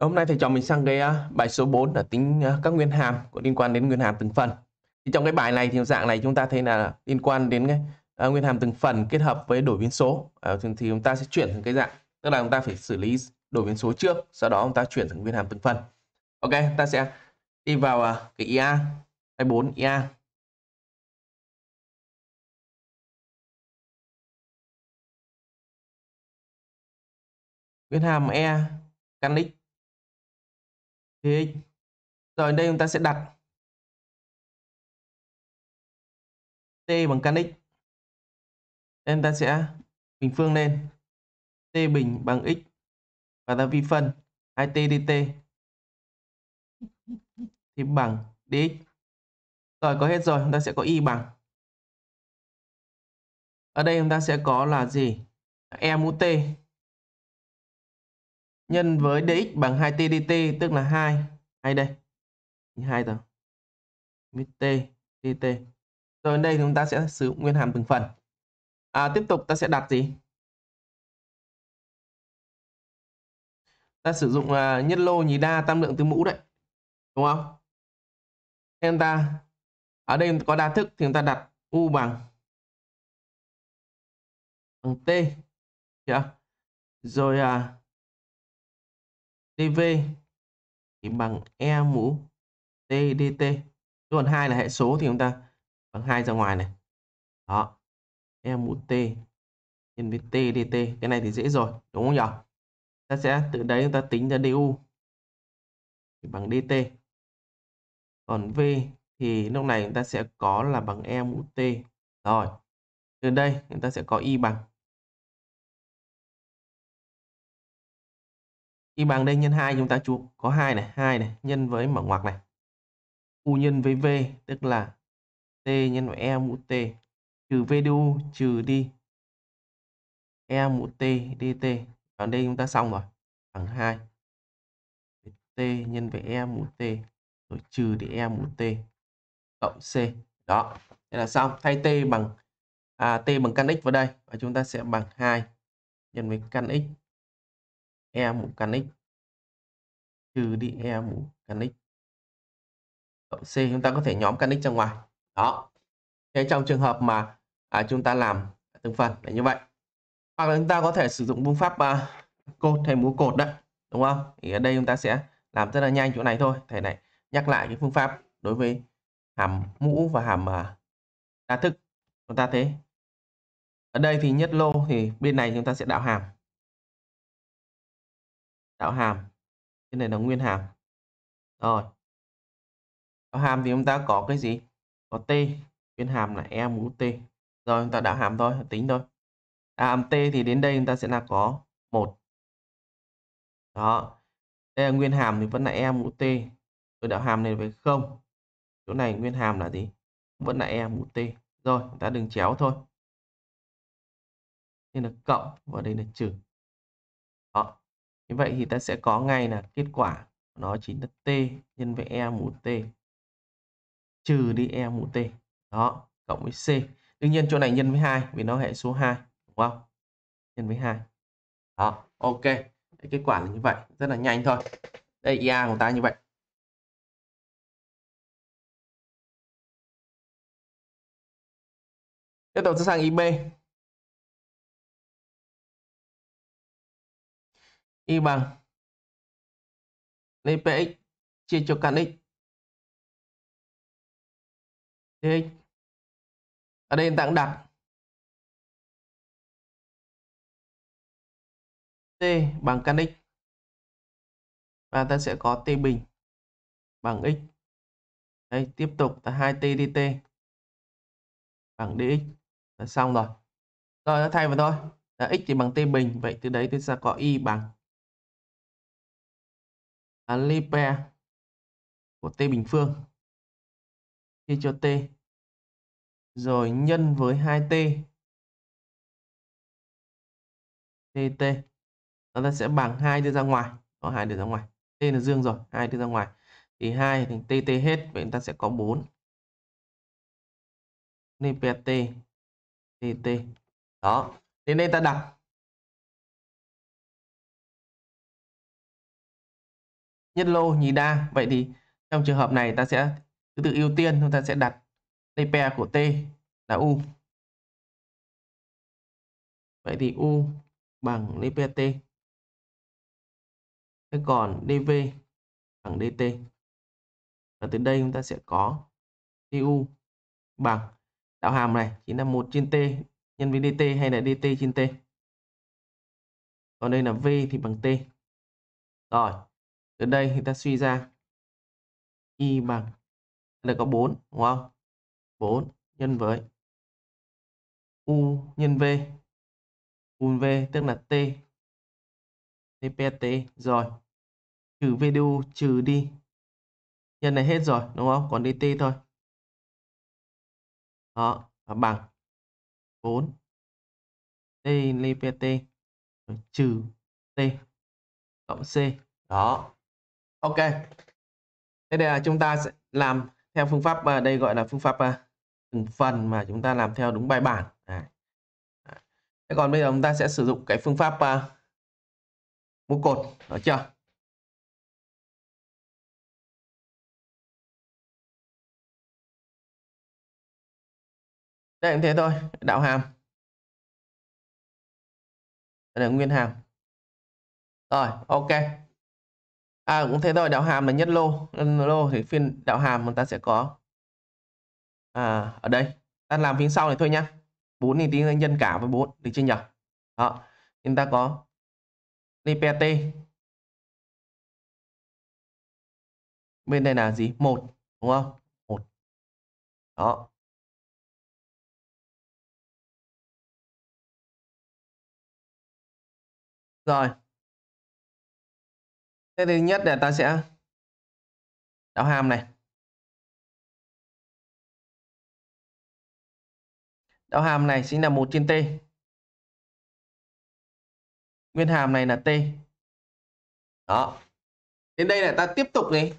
Hôm nay thầy trò mình sang cái à, bài số 4 là tính à, các nguyên hàm có liên quan đến nguyên hàm từng phần. Thì trong cái bài này thì dạng này chúng ta thấy là liên quan đến cái à, nguyên hàm từng phần kết hợp với đổi biến số. thì chúng ta sẽ chuyển thành cái dạng tức là chúng ta phải xử lý đổi biến số trước, sau đó chúng ta chuyển thành nguyên hàm từng phần. Ok, ta sẽ đi vào cái IA 24 IA Nguyên hàm E căn x rồi ở đây chúng ta sẽ đặt t bằng căn x. Đây chúng ta sẽ bình phương lên. t bình bằng x và ta vi phân 2t dt thì bằng dx. Rồi có hết rồi, chúng ta sẽ có y bằng ở đây chúng ta sẽ có là gì? E mũ t nhân với dx bằng 2t dt tức là 2. 2 đây. 2 tờ. t dt. Rồi đây chúng ta sẽ sử dụng nguyên hàm từng phần. À, tiếp tục ta sẽ đặt gì? Ta sử dụng uh, à, nhất lô nhì đa tam lượng tứ mũ đấy. Đúng không? Nên ta ở đây có đa thức thì chúng ta đặt u bằng bằng t. Chưa? Rồi à, dv thì bằng e mũ t dt còn hai là hệ số thì chúng ta bằng hai ra ngoài này đó e mũ t nhân với t dt cái này thì dễ rồi đúng không nhỉ ta sẽ từ đấy chúng ta tính ra du thì bằng dt còn v thì lúc này chúng ta sẽ có là bằng e mũ t rồi từ đây chúng ta sẽ có y bằng y bằng đây nhân 2 chúng ta chuộc có 2 này 2 này nhân với mở ngoặc này u nhân với v tức là t nhân với e mũ t trừ v du trừ đi e mũ t dt còn đây chúng ta xong rồi bằng 2 t nhân với e mũ t rồi trừ đi e mũ t cộng c đó thế là xong thay t bằng à, t bằng căn x vào đây và chúng ta sẽ bằng 2 nhân với căn x e mũ căn x trừ đi e mũ căn x cộng c chúng ta có thể nhóm căn x ra ngoài đó thế trong trường hợp mà à, chúng ta làm từng phần là như vậy hoặc là chúng ta có thể sử dụng phương pháp à, cột hay múa cột đấy đúng không thì ở đây chúng ta sẽ làm rất là nhanh chỗ này thôi thầy này nhắc lại cái phương pháp đối với hàm mũ và hàm à, đa thức chúng ta thế ở đây thì nhất lô thì bên này chúng ta sẽ đạo hàm đạo hàm cái này là nguyên hàm rồi đạo hàm thì chúng ta có cái gì có t nguyên hàm là e mũ t rồi chúng ta đạo hàm thôi tính thôi đạo hàm t thì đến đây chúng ta sẽ là có một đó đây là nguyên hàm thì vẫn là e mũ t rồi đạo hàm này với không chỗ này nguyên hàm là gì vẫn là e mũ t rồi chúng ta đừng chéo thôi nên là cộng và đây là trừ như vậy thì ta sẽ có ngay là kết quả nó chính là t nhân với e mũ t trừ đi e mũ t đó cộng với c đương nhiên chỗ này nhân với hai vì nó hệ số 2 đúng không nhân với hai đó ok kết quả là như vậy rất là nhanh thôi đây ia của ta như vậy tiếp tục sang ib y bằng lấy px chia cho căn x dx ở đây ta đặt t bằng căn x và ta sẽ có t bình bằng x đây tiếp tục ta 2t dt bằng dx là xong rồi rồi nó thay vào thôi x thì bằng t bình vậy từ đấy tôi sẽ có y bằng Alipe của t bình phương chia cho t rồi nhân với 2t tt chúng ta sẽ bằng hai đưa ra ngoài có hai đưa ra ngoài t là dương rồi hai đưa ra ngoài thì hai thành tt hết vậy chúng ta sẽ có 4 nên pt tt đó đến đây ta đặt nhất lô nhì đa vậy thì trong trường hợp này ta sẽ thứ tự ưu tiên chúng ta sẽ đặt tây pair của t là u vậy thì u bằng dpt thế còn dv bằng dt và từ đây chúng ta sẽ có du bằng đạo hàm này chính là 1 trên t nhân với dt hay là dt trên t còn đây là v thì bằng t rồi từ đây thì ta suy ra y bằng đây có 4 đúng không 4 nhân với u nhân v u v tức là t dpt rồi trừ vdu trừ đi nhân này hết rồi đúng không còn dt thôi đó và bằng 4 t lpt trừ t cộng c đó ok thế đây là chúng ta sẽ làm theo phương pháp ờ, đây gọi là phương pháp ờ, từng phần mà chúng ta làm theo đúng bài bản thế còn bây giờ chúng ta sẽ sử dụng cái phương pháp à, cột được chưa đây cũng thế thôi đạo hàm đây là nguyên hàm rồi ok à cũng thế thôi đạo hàm là nhất lô lô thì phiên đạo hàm chúng ta sẽ có à, ở đây ta làm phía sau này thôi nhá 4 thì tí nhân cả với 4 được chưa nhỉ đó chúng ta có DPT bên đây là gì một đúng không một đó rồi cái thứ nhất là ta sẽ đáo hàm này đáo hàm này chính là một trên t nguyên hàm này là t đó đến đây là ta tiếp tục đi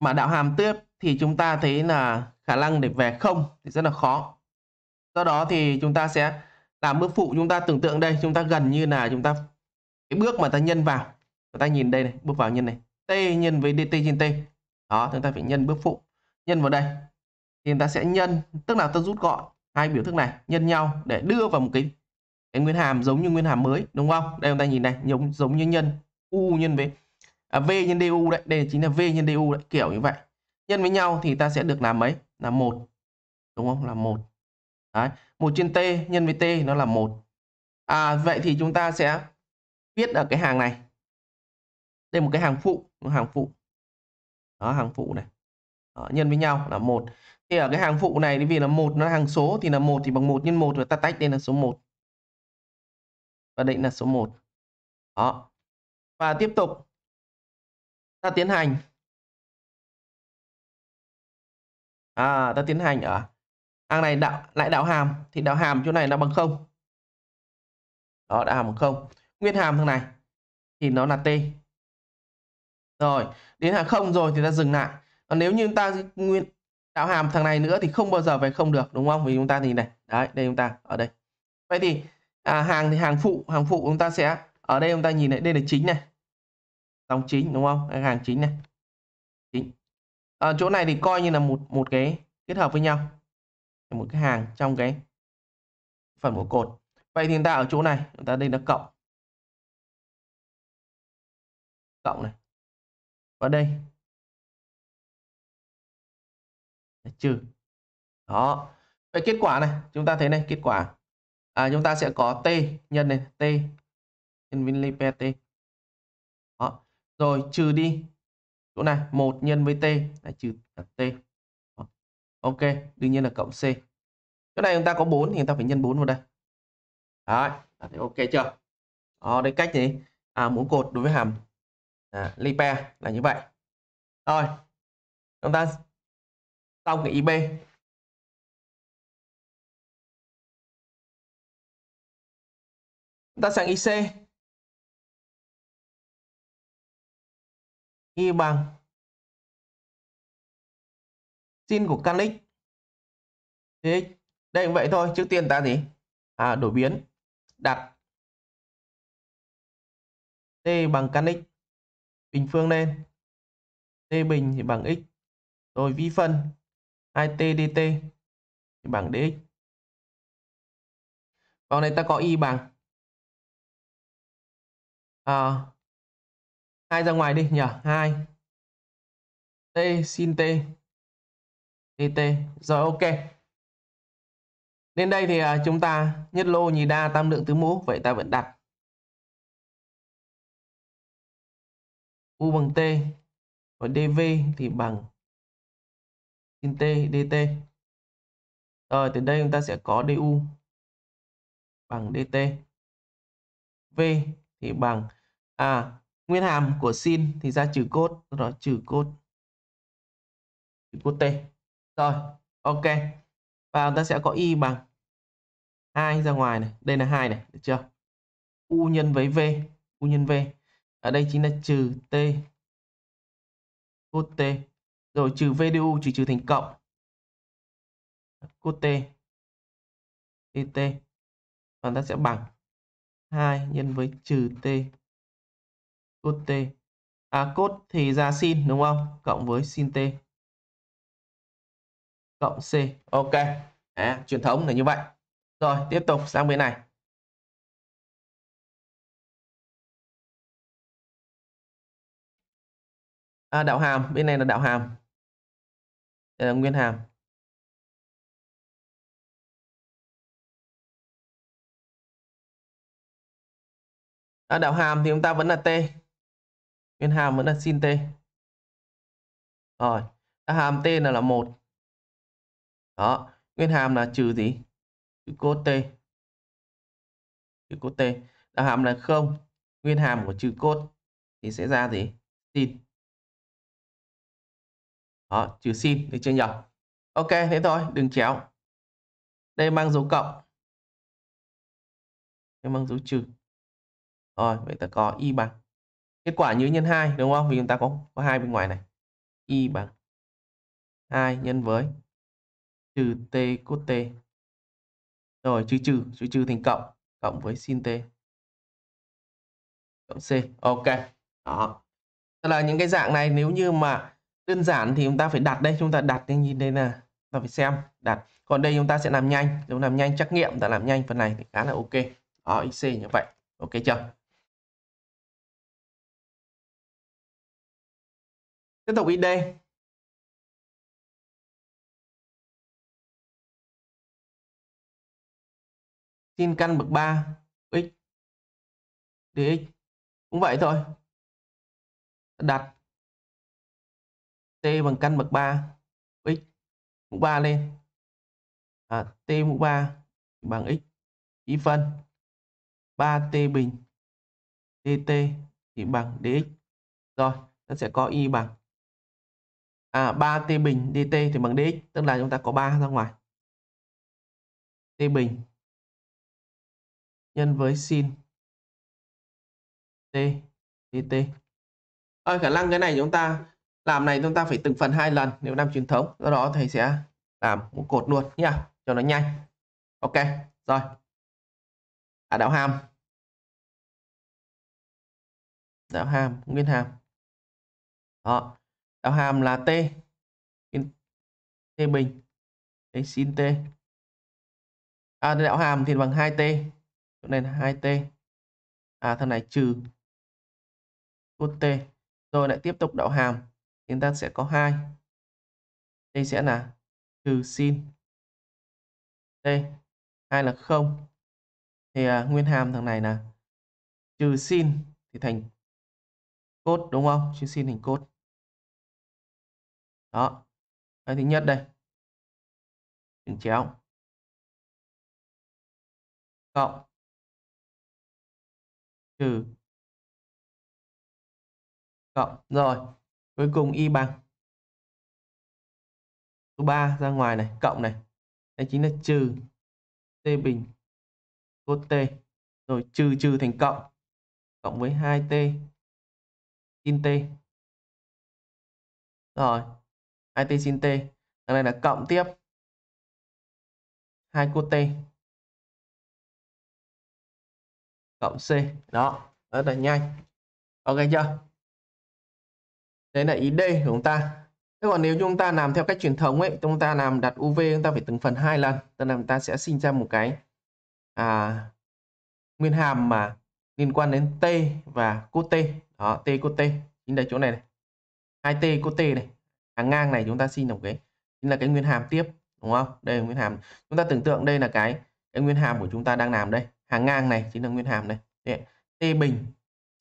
mà đạo hàm tiếp thì chúng ta thấy là khả năng để về không thì rất là khó do đó thì chúng ta sẽ làm bước phụ chúng ta tưởng tượng đây chúng ta gần như là chúng ta cái bước mà ta nhân vào chúng ta nhìn đây này bước vào nhân này t nhân với dt trên t đó chúng ta phải nhân bước phụ nhân vào đây thì ta sẽ nhân tức là ta rút gọn hai biểu thức này nhân nhau để đưa vào một cái cái nguyên hàm giống như nguyên hàm mới đúng không đây chúng ta nhìn này giống giống như nhân u nhân với à, v nhân du đấy đây chính là v nhân du đấy kiểu như vậy nhân với nhau thì ta sẽ được làm mấy là một đúng không là một đấy một trên t nhân với t nó là một à, vậy thì chúng ta sẽ viết ở cái hàng này đây là một cái hàng phụ một hàng phụ đó hàng phụ này đó, nhân với nhau là một thì ở cái hàng phụ này vì là một nó là hàng số thì là một thì bằng một nhân một rồi ta tách đây là số 1 và định là số 1 đó và tiếp tục ta tiến hành à ta tiến hành ở hàng này đạo lại đạo hàm thì đạo hàm chỗ này là bằng không đó đạo hàm bằng không nguyên hàm thằng này thì nó là t rồi đến hàng không rồi thì ta dừng lại còn nếu như ta nguyên đạo hàm thằng này nữa thì không bao giờ về không được đúng không vì chúng ta thì này đấy đây chúng ta ở đây vậy thì à, hàng thì hàng phụ hàng phụ chúng ta sẽ ở đây chúng ta nhìn này đây là chính này dòng chính đúng không hàng chính này chính à, chỗ này thì coi như là một một cái kết hợp với nhau một cái hàng trong cái phần của cột vậy thì chúng ta ở chỗ này chúng ta đây là cộng cộng này vào đây trừ đó vậy kết quả này chúng ta thấy này kết quả à, chúng ta sẽ có t nhân này t nhân với ly p đó rồi trừ đi chỗ này một nhân với t là trừ t đó. ok đương nhiên là cộng c chỗ này chúng ta có 4 thì chúng ta phải nhân 4 vào đây đấy ok chưa đó đấy cách gì à, muốn cột đối với hàm à, link là như vậy Thôi, chúng ta xong cái ip chúng ta sang ic y bằng sin của căn x. Thế, đây cũng vậy thôi trước tiên ta gì à, đổi biến đặt t bằng căn x bình phương lên t bình thì bằng x rồi vi phân 2t dt thì bằng dx còn đây ta có y bằng à, 2 ra ngoài đi nhỉ 2 t sin t dt rồi ok nên đây thì à, chúng ta nhất lô nhì đa tam lượng tứ mũ vậy ta vẫn đặt U bằng T và DV thì bằng sin T DT. Rồi từ đây chúng ta sẽ có DU bằng DT. V thì bằng à nguyên hàm của sin thì ra trừ cốt, rồi trừ cốt trừ cốt T. Rồi, ok. Và chúng ta sẽ có y bằng 2 ra ngoài này, đây là 2 này, được chưa? U nhân với V, U nhân V ở đây chính là trừ t cos t rồi trừ vdu chỉ trừ thành cộng cos t dt và ta sẽ bằng 2 nhân với trừ t cos t à cos thì ra sin đúng không cộng với sin t cộng c ok à, truyền thống là như vậy rồi tiếp tục sang bên này à, đạo hàm bên này là đạo hàm đây là nguyên hàm à, đạo hàm thì chúng ta vẫn là t nguyên hàm vẫn là sin t rồi đạo hàm t là là một đó nguyên hàm là trừ gì chữ cốt t chữ cốt t đạo hàm là không nguyên hàm của trừ cos thì sẽ ra gì sin đó trừ sin được chưa nhỉ ok thế thôi đừng chéo đây mang dấu cộng đây mang dấu trừ rồi vậy ta có y bằng kết quả như nhân 2 đúng không vì chúng ta có có hai bên ngoài này y bằng 2 nhân với trừ t cốt t rồi trừ trừ trừ trừ thành cộng cộng với sin t cộng c ok đó tức là những cái dạng này nếu như mà đơn giản thì chúng ta phải đặt đây chúng ta đặt cái nhìn đây là ta phải xem đặt còn đây chúng ta sẽ làm nhanh chúng ta làm nhanh trắc nghiệm ta làm nhanh phần này thì khá là ok đó xc như vậy ok chưa tiếp tục id xin căn bậc 3 x dx cũng vậy thôi đặt t bằng căn bậc 3 x mũ 3 lên à, t mũ 3 bằng x y phân 3t bình dt thì bằng dx rồi nó sẽ có y bằng à, 3t bình dt thì bằng dx tức là chúng ta có 3 ra ngoài t bình nhân với sin t dt à, khả năng cái này chúng ta làm này chúng ta phải từng phần hai lần nếu năm truyền thống do đó thầy sẽ làm một cột luôn nha cho nó nhanh ok rồi à, đạo hàm đạo hàm nguyên hàm đó đạo hàm là t t bình đấy sin t à, đạo hàm thì bằng 2t chỗ này là hai t à thằng này trừ cos t rồi lại tiếp tục đạo hàm chúng ta sẽ có hai Đây sẽ là trừ sin. Đây, hai là không Thì à, nguyên hàm thằng này là trừ sin thì thành cốt đúng không? Trừ sin thành cốt. Đó. Cái thứ nhất đây. Đừng chéo. Cộng trừ cộng rồi cuối cùng y bằng số 3 ra ngoài này cộng này đây chính là trừ t bình cos t rồi trừ trừ thành cộng cộng với 2t sin t rồi 2t sin t đằng này là cộng tiếp 2 cos t cộng c đó rất là nhanh ok chưa đấy là ý D của chúng ta thế còn nếu chúng ta làm theo cách truyền thống ấy chúng ta làm đặt UV chúng ta phải từng phần hai lần tức là chúng ta sẽ sinh ra một cái à, nguyên hàm mà liên quan đến T và cos T đó T cos T chính là chỗ này này hai T cos T này hàng ngang này chúng ta sinh được cái chính là cái nguyên hàm tiếp đúng không đây là nguyên hàm chúng ta tưởng tượng đây là cái cái nguyên hàm của chúng ta đang làm đây hàng ngang này chính là nguyên hàm này T bình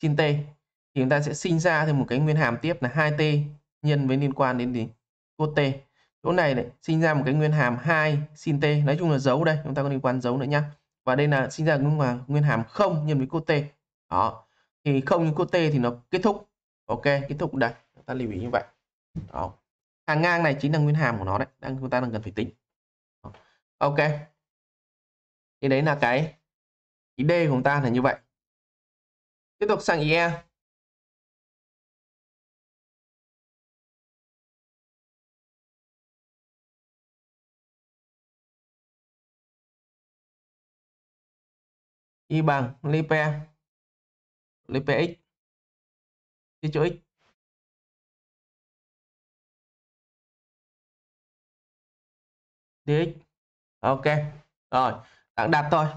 sin T thì chúng ta sẽ sinh ra thêm một cái nguyên hàm tiếp là 2t nhân với liên quan đến gì cos t chỗ này này sinh ra một cái nguyên hàm 2 sin t nói chung là dấu đây chúng ta có liên quan dấu nữa nhá và đây là sinh ra nguyên, nguyên hàm không nhân với cos t đó thì không nhân cos t thì nó kết thúc ok kết thúc đây chúng ta lưu ý như vậy đó hàng ngang này chính là nguyên hàm của nó đấy đang chúng ta đang cần phải tính đó. ok thì đấy là cái ý D của chúng ta là như vậy tiếp tục sang ý E y bằng lipe lipe x chia cho x dx ok rồi đặng đặt thôi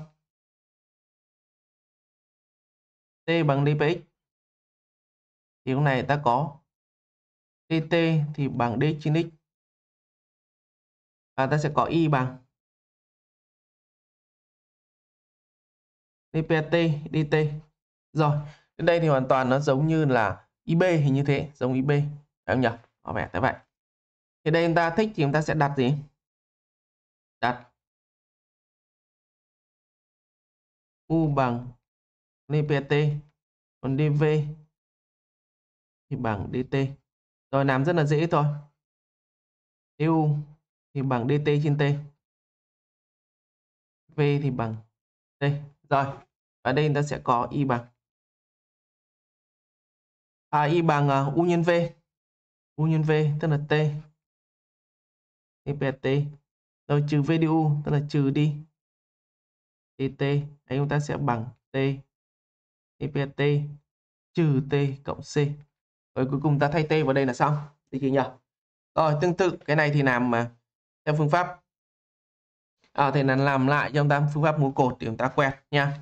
t bằng dpx thì lúc này ta có dt thì bằng d trên x và ta sẽ có y bằng DPT, DT. Rồi, đến đây thì hoàn toàn nó giống như là IB hình như thế, giống IB. Phải không nhỉ? Có vẻ thế vậy. Thì đây chúng ta thích thì chúng ta sẽ đặt gì? Đặt U bằng DPT còn DV thì bằng DT. Rồi làm rất là dễ thôi. U thì bằng DT trên T. V thì bằng T. Rồi, ở đây ta sẽ có y bằng à, y bằng à, u nhân v. U nhân v tức là t. T Rồi trừ v đi u tức là trừ đi dt. Đấy chúng ta sẽ bằng t dpt trừ t cộng c. Rồi cuối cùng ta thay t vào đây là xong. Được chưa nhỉ? Rồi tương tự cái này thì làm mà theo phương pháp à, thì là làm lại cho chúng ta phương pháp múa cột thì chúng ta quẹt nha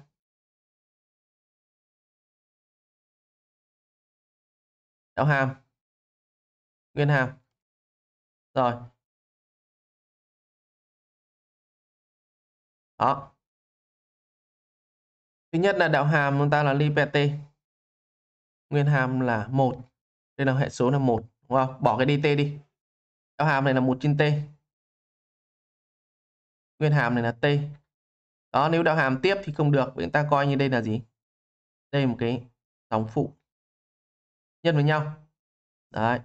đạo hàm nguyên hàm rồi đó thứ nhất là đạo hàm chúng ta là liberty nguyên hàm là một đây là hệ số là một đúng không bỏ cái dt đi đạo hàm này là một trên t nguyên hàm này là t đó nếu đạo hàm tiếp thì không được chúng ta coi như đây là gì đây là một cái sóng phụ nhân với nhau đấy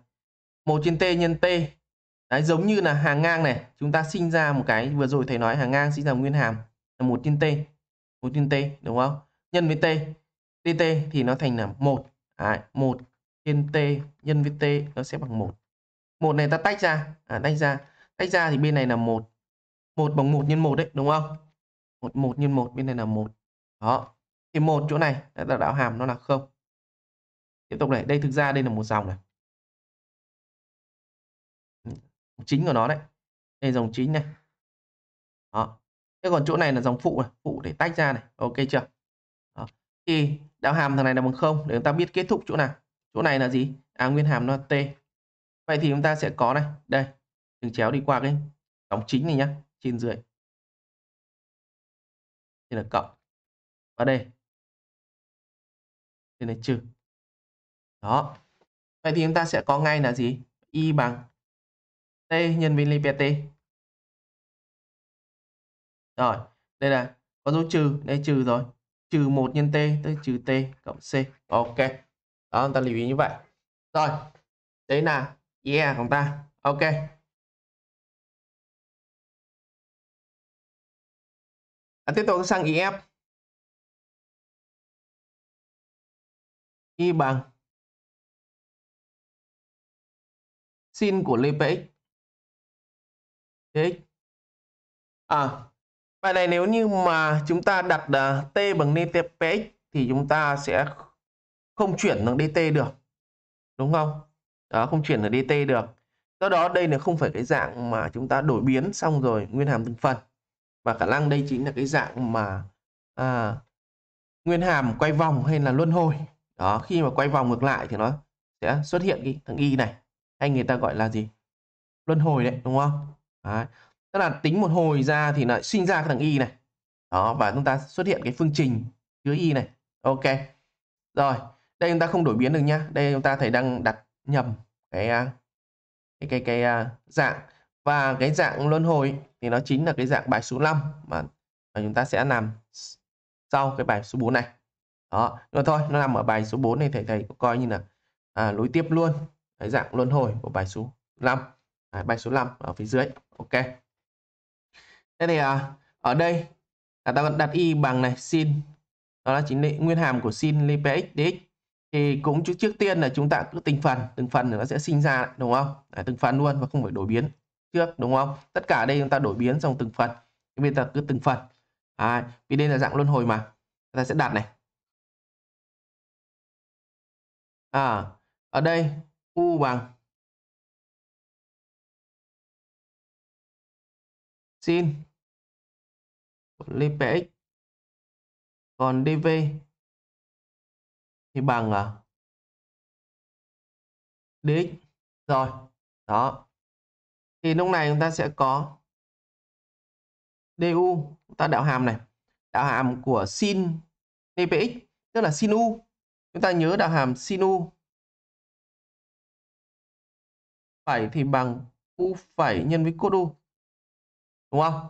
một trên t nhân t đấy giống như là hàng ngang này chúng ta sinh ra một cái vừa rồi thầy nói hàng ngang sinh ra nguyên hàm là một trên t một trên t đúng không nhân với t dt thì nó thành là một đấy, một trên t nhân với t nó sẽ bằng một một này ta tách ra à, tách ra tách ra thì bên này là một một bằng 1 nhân 1 đấy đúng không? 1 1 nhân 1 bên này là 1. Đó. Thì một chỗ này là đạo hàm nó là không. Tiếp tục này, đây thực ra đây là một dòng này. Ừ, chính của nó đấy. Đây dòng chính này. Đó. Thế còn chỗ này là dòng phụ này, phụ để tách ra này. Ok chưa? Đó. Thì đạo hàm thằng này là bằng không để chúng ta biết kết thúc chỗ nào. Chỗ này là gì? À nguyên hàm nó là t. Vậy thì chúng ta sẽ có này, đây, đường chéo đi qua cái dòng chính này nhá 9 dưới, Đây là cộng Và đây Đây là trừ Đó Vậy thì chúng ta sẽ có ngay là gì? Y bằng T nhân với ly T Rồi Đây là có dấu trừ Đây trừ rồi Trừ một nhân T Tới trừ T cộng C Ok Đó chúng ta lưu ý như vậy Rồi Đấy là Yeah của chúng ta Ok à, tiếp tục sang if e y bằng sin của ly px dx à bài này nếu như mà chúng ta đặt uh, t bằng dtpx thì chúng ta sẽ không chuyển sang dt được đúng không đó không chuyển sang dt được do đó đây là không phải cái dạng mà chúng ta đổi biến xong rồi nguyên hàm từng phần và khả năng đây chính là cái dạng mà à, nguyên hàm quay vòng hay là luân hồi đó khi mà quay vòng ngược lại thì nó sẽ xuất hiện cái thằng y này hay người ta gọi là gì luân hồi đấy đúng không đấy. tức là tính một hồi ra thì lại sinh ra cái thằng y này đó và chúng ta xuất hiện cái phương trình chứa y này ok rồi đây chúng ta không đổi biến được nhá đây chúng ta thấy đang đặt nhầm cái à, cái cái, cái à, dạng và cái dạng luân hồi thì nó chính là cái dạng bài số 5 mà, mà chúng ta sẽ làm sau cái bài số 4 này đó nhưng mà thôi nó nằm ở bài số 4 này thầy thầy có coi như là à, nối tiếp luôn cái dạng luân hồi của bài số 5 à, bài số 5 ở phía dưới ok thế thì à, ở đây là ta vẫn đặt y bằng này sin đó là chính là nguyên hàm của sin li px dx thì cũng trước tiên là chúng ta cứ từng phần từng phần nó sẽ sinh ra đúng không à, từng phần luôn và không phải đổi biến trước đúng không tất cả đây chúng ta đổi biến xong từng phần cái bây giờ cứ từng phần à, vì đây là dạng luân hồi mà ta sẽ đặt này à ở đây u bằng sin lipx còn dv thì bằng à, dx rồi đó thì lúc này chúng ta sẽ có du chúng ta đạo hàm này đạo hàm của sin dpx tức là sin u chúng ta nhớ đạo hàm sin u phải thì bằng u phải nhân với cos u đúng không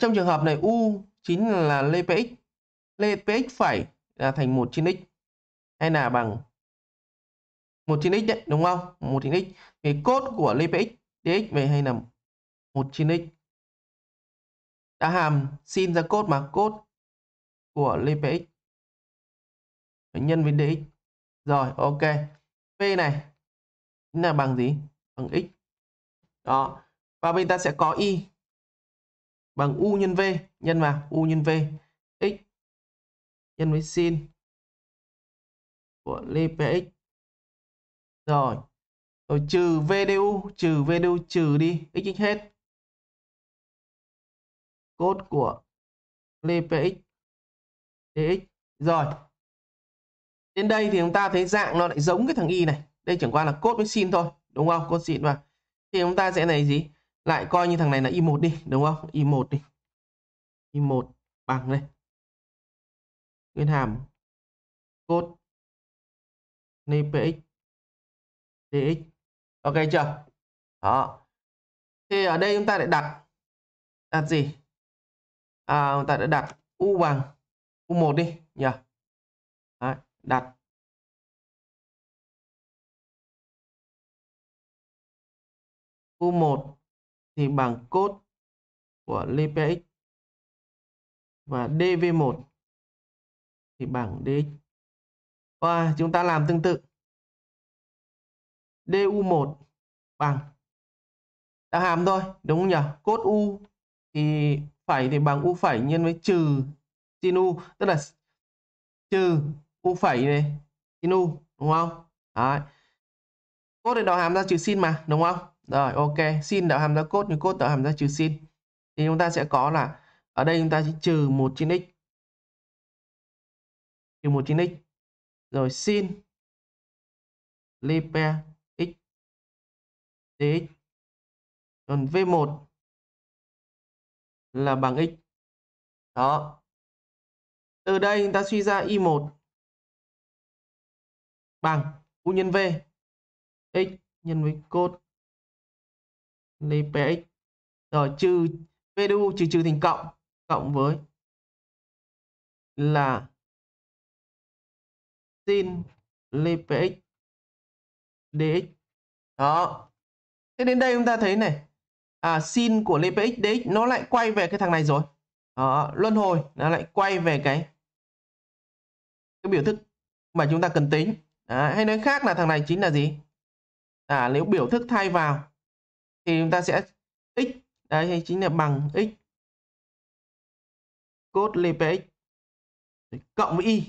trong trường hợp này u chính là lpx lpx phải là thành một trên x hay là bằng một trên x đấy đúng không một trên x cái cốt của lpx dx về hay là 1 trên x. Đã hàm xin ra cốt mà cốt của Lpx phải nhân với dx. Rồi, ok. P này là bằng gì? Bằng x. Đó. Và bên ta sẽ có y bằng u nhân v nhân vào u nhân v x nhân với sin của Lpx. Rồi rồi trừ VDU trừ VDU trừ đi x hết cốt của LPX DX rồi đến đây thì chúng ta thấy dạng nó lại giống cái thằng y này đây chẳng qua là cốt với sin thôi đúng không con sin mà thì chúng ta sẽ này gì lại coi như thằng này là y1 đi đúng không y1 đi y1 bằng đây nguyên hàm cốt lpx dx ok chưa đó thì ở đây chúng ta lại đặt đặt gì à, chúng ta đã đặt u bằng u 1 đi nhỉ Đấy, đặt u 1 thì bằng cốt của Lipx và dv1 thì bằng dx và chúng ta làm tương tự DU1 bằng đã hàm thôi, đúng không nhỉ? Cốt U thì phẩy thì bằng U phẩy nhân với trừ sin U, tức là trừ U phẩy này sin U, đúng không? Đấy. Cốt để đạo hàm ra trừ sin mà, đúng không? Rồi, ok. Sin đạo hàm ra cốt như cốt đạo hàm ra trừ sin. Thì chúng ta sẽ có là ở đây chúng ta sẽ trừ 1 trên x. Trừ 1 trên x. Rồi sin Lipe dx. Còn V1 là bằng x. Đó. Từ đây chúng ta suy ra y1 bằng u nhân v x nhân với cos lấy rồi trừ v vdu trừ trừ thành cộng cộng với là sin lấy dx đó Thế đến đây chúng ta thấy này, à, sin của lên dx nó lại quay về cái thằng này rồi. Đó, luân hồi nó lại quay về cái cái biểu thức mà chúng ta cần tính. À, hay nói khác là thằng này chính là gì? À, nếu biểu thức thay vào thì chúng ta sẽ x đấy hay chính là bằng x cốt lên cộng với y.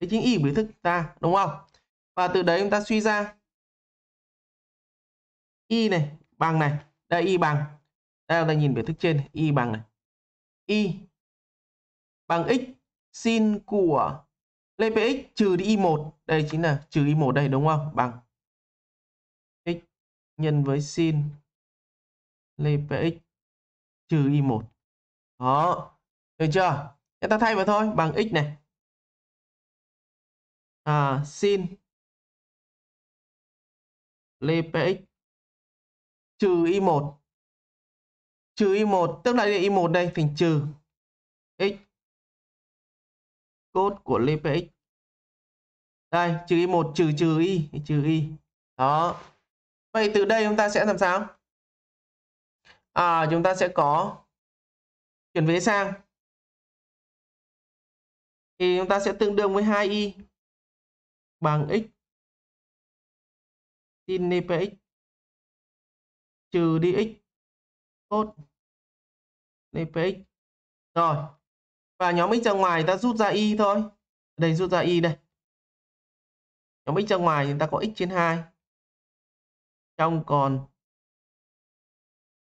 Đấy chính y biểu thức ta đúng không? Và từ đấy chúng ta suy ra y này bằng này đây y bằng đây chúng ta nhìn biểu thức trên y bằng này y bằng x sin của lê x trừ đi y1 đây chính là trừ y1 đây đúng không bằng x nhân với sin lê x trừ y1 đó được chưa người ta thay vào thôi bằng x này à, sin lê x trừ y1 trừ y1 tức là y1 đây thành trừ x cốt của lê px đây trừ y1 trừ trừ y trừ y đó vậy từ đây chúng ta sẽ làm sao à chúng ta sẽ có chuyển vế sang thì chúng ta sẽ tương đương với 2y bằng x sin px trừ dx x tốt lên rồi và nhóm x ra ngoài ta rút ra y thôi đây rút ra y đây nhóm x ra ngoài chúng ta có x trên 2 trong còn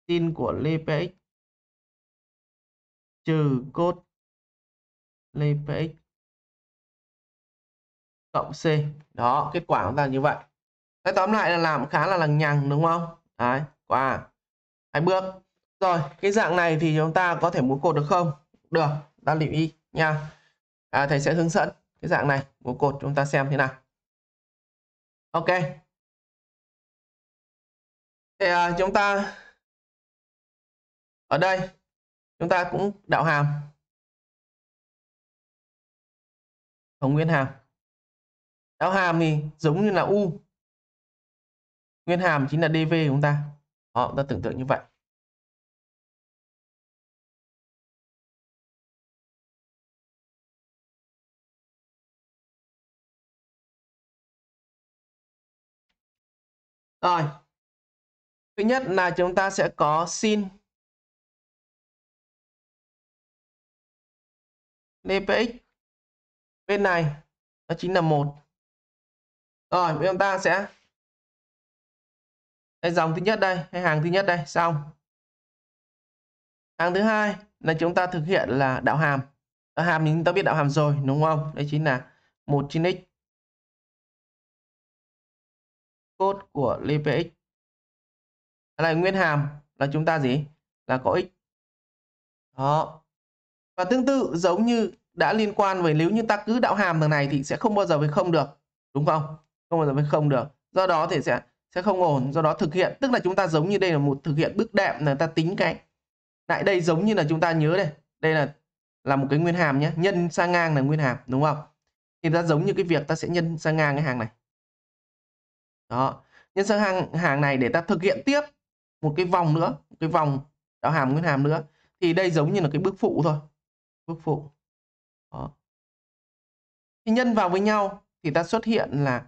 tin của lpx trừ cốt lpx cộng c đó kết quả chúng ta như vậy nói tóm lại là làm khá là lằng nhằng đúng không đấy qua hai bước rồi cái dạng này thì chúng ta có thể múa cột được không được ta lưu ý nha à, thầy sẽ hướng dẫn cái dạng này múa cột chúng ta xem thế nào ok thì à, chúng ta ở đây chúng ta cũng đạo hàm hồng nguyên hàm đạo hàm thì giống như là u nguyên hàm chính là dv của chúng ta đó, chúng ta tưởng tượng như vậy. Rồi. Thứ nhất là chúng ta sẽ có sin dpx bên này nó chính là một rồi bây giờ chúng ta sẽ đây dòng thứ nhất đây hay hàng thứ nhất đây xong hàng thứ hai là chúng ta thực hiện là đạo hàm đạo hàm thì chúng ta biết đạo hàm rồi đúng không đây chính là một trên x cốt của LPX Đó là nguyên hàm là chúng ta gì là có x đó và tương tự giống như đã liên quan về nếu như ta cứ đạo hàm thằng này thì sẽ không bao giờ với không được đúng không không bao giờ với không được do đó thì sẽ sẽ không ổn do đó thực hiện tức là chúng ta giống như đây là một thực hiện bước đệm là ta tính cái lại đây giống như là chúng ta nhớ đây đây là là một cái nguyên hàm nhé nhân sang ngang là nguyên hàm đúng không thì ta giống như cái việc ta sẽ nhân sang ngang cái hàng này đó nhân sang hàng hàng này để ta thực hiện tiếp một cái vòng nữa một cái vòng đạo hàm nguyên hàm nữa thì đây giống như là cái bước phụ thôi bước phụ đó. thì nhân vào với nhau thì ta xuất hiện là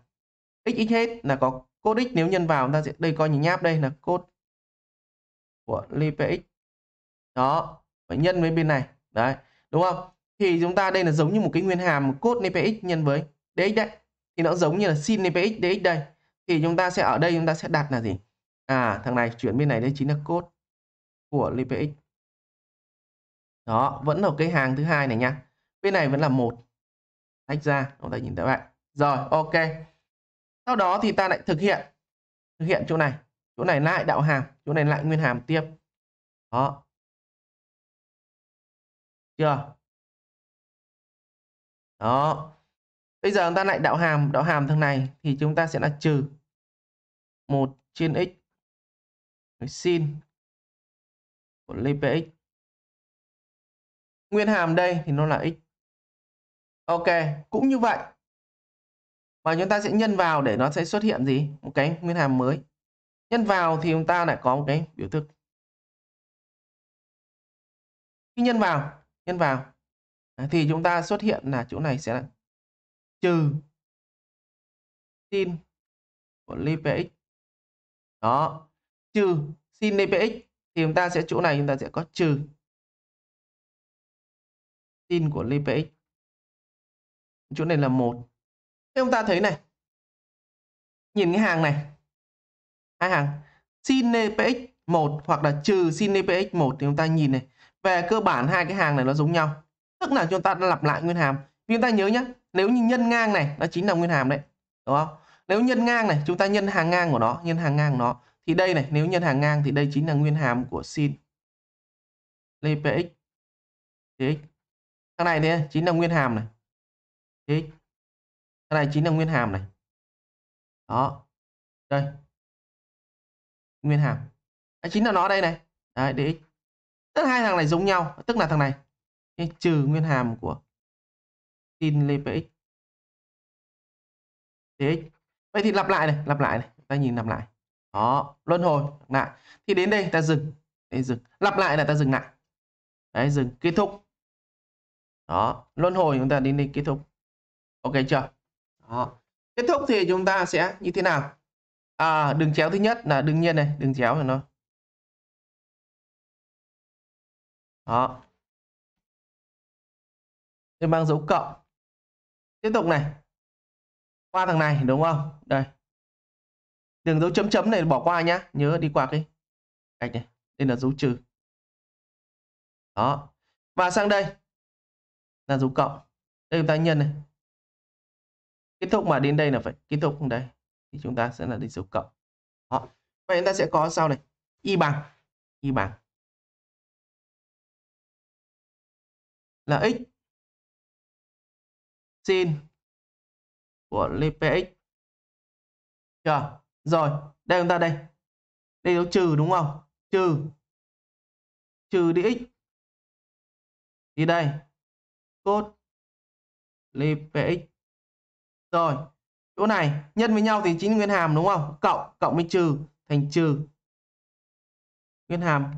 x x hết là có cốt x nếu nhân vào chúng ta sẽ đây coi như nháp đây là cốt của lipe x đó phải nhân với bên này đấy đúng không thì chúng ta đây là giống như một cái nguyên hàm một cốt npx nhân với dx đấy thì nó giống như là sin npx dx đây thì chúng ta sẽ ở đây chúng ta sẽ đặt là gì à thằng này chuyển bên này đây chính là cốt của npx đó vẫn là cái hàng thứ hai này nha bên này vẫn là một tách ra chúng ta nhìn thấy bạn rồi ok sau đó thì ta lại thực hiện thực hiện chỗ này chỗ này lại đạo hàm chỗ này lại nguyên hàm tiếp đó chưa đó bây giờ chúng ta lại đạo hàm đạo hàm thằng này thì chúng ta sẽ là trừ một trên x sin của ly x nguyên hàm đây thì nó là x ok cũng như vậy và chúng ta sẽ nhân vào để nó sẽ xuất hiện gì một cái nguyên hàm mới nhân vào thì chúng ta lại có một cái biểu thức khi nhân vào nhân vào à, thì chúng ta xuất hiện là chỗ này sẽ là trừ sin của lipx đó trừ sin lipx thì chúng ta sẽ chỗ này chúng ta sẽ có trừ sin của lipx chỗ này là một Thế chúng ta thấy này. Nhìn cái hàng này. Hai hàng sin EPX 1 hoặc là trừ sin EPX 1 thì chúng ta nhìn này. Về cơ bản hai cái hàng này nó giống nhau. Tức là chúng ta đã lặp lại nguyên hàm. Vì chúng ta nhớ nhá, nếu như nhân ngang này nó chính là nguyên hàm đấy. Đúng không? Nếu nhân ngang này chúng ta nhân hàng ngang của nó, nhân hàng ngang của nó thì đây này, nếu nhân hàng ngang thì đây chính là nguyên hàm của sin LPX TX. Thằng này thì chính là nguyên hàm này. TX cái này chính là nguyên hàm này đó đây nguyên hàm đấy, chính là nó đây này đấy dx tất hai thằng này giống nhau tức là thằng này nhưng trừ nguyên hàm của sin lê px dx vậy thì lặp lại này lặp lại này ta nhìn lặp lại đó luân hồi lại thì đến đây ta dừng đây dừng lặp lại là ta dừng lại đấy dừng kết thúc đó luân hồi chúng ta đến đây kết thúc ok chưa đó. Kết thúc thì chúng ta sẽ như thế nào? À, đường chéo thứ nhất là đương nhiên này, đường chéo của nó. Đó. Tôi mang dấu cộng. Tiếp tục này. Qua thằng này đúng không? Đây. Đường dấu chấm chấm này bỏ qua nhá, nhớ đi qua cái gạch này. Đây là dấu trừ. Đó. Và sang đây là dấu cộng. Đây chúng ta nhân này kết thúc mà đến đây là phải kết thúc đây thì chúng ta sẽ là đi dấu cộng đó vậy chúng ta sẽ có sau này y bằng y bằng là x sin của LPX chưa rồi đây chúng ta đây đây nó trừ đúng không trừ trừ đi x thì đây cốt LPX rồi, chỗ này nhân với nhau thì chính nguyên hàm đúng không? Cộng, cộng với trừ, thành trừ. Nguyên hàm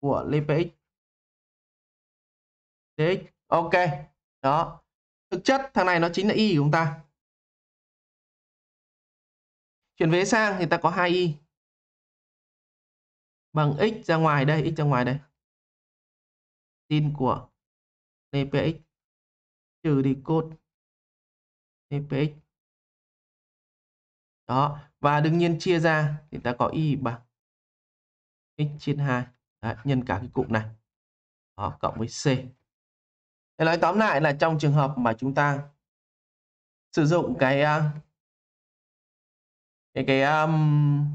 của Lê x dx ok đó thực chất thằng này nó chính là y của chúng ta chuyển vế sang thì ta có 2 y bằng x ra ngoài đây x ra ngoài đây sin của dpx trừ đi cốt dpx đó và đương nhiên chia ra thì ta có y bằng x trên 2 Đấy, nhân cả cái cụm này đó, cộng với c để nói tóm lại là trong trường hợp mà chúng ta sử dụng cái à, cái cái um,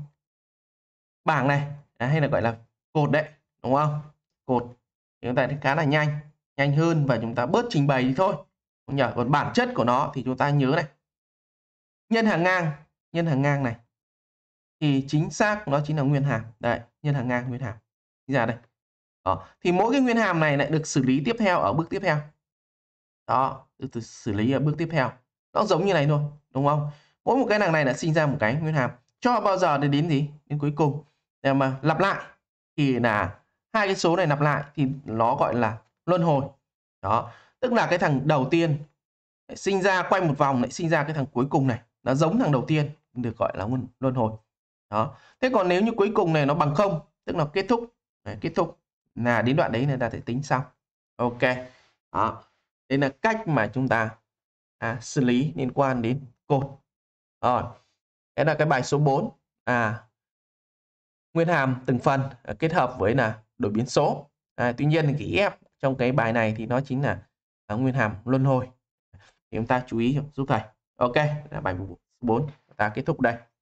bảng này à, hay là gọi là cột đấy đúng không cột thì chúng ta thấy khá là nhanh nhanh hơn và chúng ta bớt trình bày thì thôi nhờ còn bản chất của nó thì chúng ta nhớ này nhân hàng ngang nhân hàng ngang này thì chính xác nó chính là nguyên hàm đấy nhân hàng ngang nguyên hàm đi dạ ra đây đó. thì mỗi cái nguyên hàm này lại được xử lý tiếp theo ở bước tiếp theo đó được xử lý ở bước tiếp theo nó giống như này thôi đúng không mỗi một cái đằng này đã sinh ra một cái nguyên hàm cho bao giờ để đến gì đến cuối cùng để mà lặp lại thì là hai cái số này lặp lại thì nó gọi là luân hồi đó tức là cái thằng đầu tiên sinh ra quay một vòng lại sinh ra cái thằng cuối cùng này nó giống thằng đầu tiên được gọi là luân, luân hồi đó thế còn nếu như cuối cùng này nó bằng không tức là kết thúc đấy, kết thúc là đến đoạn đấy người ta sẽ tính sau ok đó đây là cách mà chúng ta à, xử lý liên quan đến cột rồi đấy là cái bài số 4 à nguyên hàm từng phần à, kết hợp với là đổi biến số à, tuy nhiên cái ép trong cái bài này thì nó chính là uh, nguyên hàm luân hồi thì chúng ta chú ý giúp thầy ok là bài 4 ta kết thúc đây